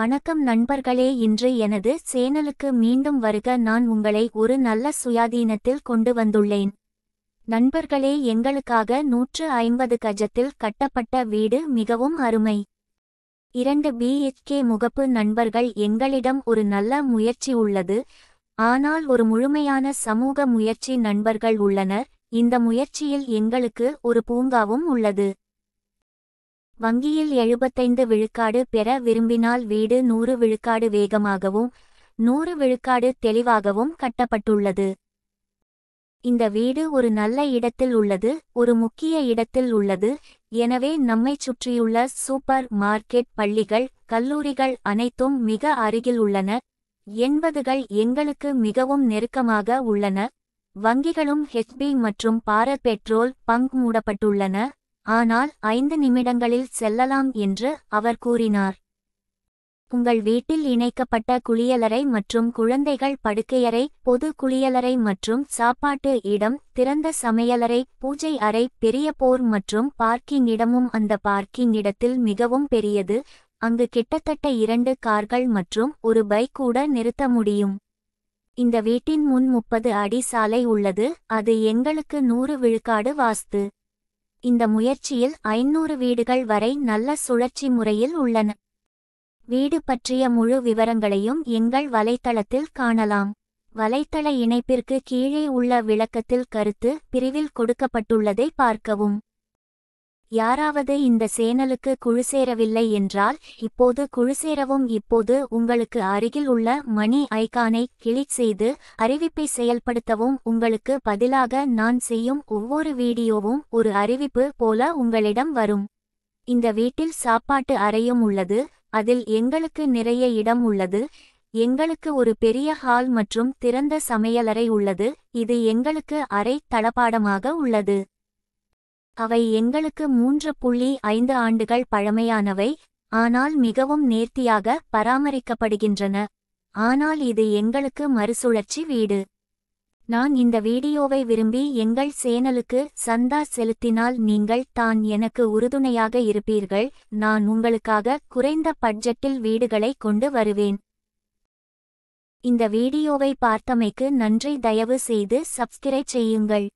வணக்கம் நண்பர்களே இன்று எனது சேனலுக்கு மீண்டும் வருக நான் உங்களை ஒரு நல்ல சுயாதீனத்தில் கொண்டு வந்துள்ளேன் நண்பர்களே எங்களுக்காக நூற்று ஐம்பது கஜத்தில் கட்டப்பட்ட வீடு மிகவும் அருமை இரண்டு பிஹெச்கே முகப்பு நண்பர்கள் எங்களிடம் ஒரு நல்ல முயற்சி உள்ளது ஆனால் ஒரு முழுமையான சமூக முயற்சி நண்பர்கள் உள்ளனர் இந்த முயற்சியில் எங்களுக்கு ஒரு பூங்காவும் உள்ளது வங்கியில் எழுபத்தைந்து விழுக்காடு பெற விரும்பினால் வீடு நூறு விழுக்காடு வேகமாகவும் நூறு விழுக்காடு தெளிவாகவும் கட்டப்பட்டுள்ளது இந்த வீடு ஒரு நல்ல இடத்தில் உள்ளது ஒரு முக்கிய இடத்தில் உள்ளது எனவே நம்மை சுற்றியுள்ள சூப்பர் மார்க்கெட் பள்ளிகள் கல்லூரிகள் அனைத்தும் மிக அருகில் உள்ளன எண்பதுகள் எங்களுக்கு மிகவும் நெருக்கமாக உள்ளன வங்கிகளும் ஹெச்பி மற்றும் பாரத் பெட்ரோல் பங்க் மூடப்பட்டுள்ளன ஆனால் ஐந்து நிமிடங்களில் செல்லலாம் என்று அவர் கூறினார் உங்கள் வீட்டில் இணைக்கப்பட்ட குளியலறை மற்றும் குழந்தைகள் படுக்கையறை பொது குளியலறை மற்றும் சாப்பாட்டு இடம் திறந்த சமையலறை பூஜை அறை பெரிய போர் மற்றும் பார்க்கிங் இடமும் அந்த பார்க்கிங் இடத்தில் மிகவும் பெரியது அங்கு கிட்டத்தட்ட இரண்டு கார்கள் மற்றும் ஒரு பைக் கூட நிறுத்த முடியும் இந்த வீட்டின் முன் முப்பது அடி சாலை உள்ளது அது எங்களுக்கு நூறு விழுக்காடு வாஸ்து இந்த முயற்சியில் ஐநூறு வீடுகள் வரை நல்ல சுழற்சி முறையில் உள்ளன வீடு பற்றிய முழு விவரங்களையும் எங்கள் வலைத்தளத்தில் காணலாம் வலைத்தள இணைப்பிற்கு கீழே உள்ள விளக்கத்தில் கருத்து பிரிவில் கொடுக்கப்பட்டுள்ளதை பார்க்கவும் யாராவது இந்த சேனலுக்கு குழு சேரவில்லை என்றால் இப்போது குழு சேரவும் இப்போது உங்களுக்கு அருகில் உள்ள மணி ஐகானை கிளிக் செய்து அறிவிப்பை செயல்படுத்தவும் உங்களுக்கு பதிலாக நான் செய்யும் ஒவ்வொரு வீடியோவும் ஒரு அறிவிப்பு போல உங்களிடம் வரும் இந்த வீட்டில் சாப்பாட்டு அறையும் உள்ளது அதில் எங்களுக்கு நிறைய இடம் உள்ளது எங்களுக்கு ஒரு பெரிய ஹால் மற்றும் திறந்த சமையலறை உள்ளது இது எங்களுக்கு அறை தளபாடமாக உள்ளது அவை எங்களுக்கு மூன்று புள்ளி ஐந்து ஆண்டுகள் பழமையானவை ஆனால் மிகவும் நேர்த்தியாக பராமரிக்கப்படுகின்றன ஆனால் இது எங்களுக்கு மறுசுழற்சி வீடு நான் இந்த வீடியோவை விரும்பி எங்கள் சேனலுக்கு சந்தா செலுத்தினால் நீங்கள் தான் எனக்கு உறுதுணையாக இருப்பீர்கள் நான் உங்களுக்காக குறைந்த பட்ஜெட்டில் வீடுகளை கொண்டு வருவேன் இந்த வீடியோவை பார்த்தமைக்கு நன்றி தயவு செய்து சப்ஸ்கிரைப் செய்யுங்கள்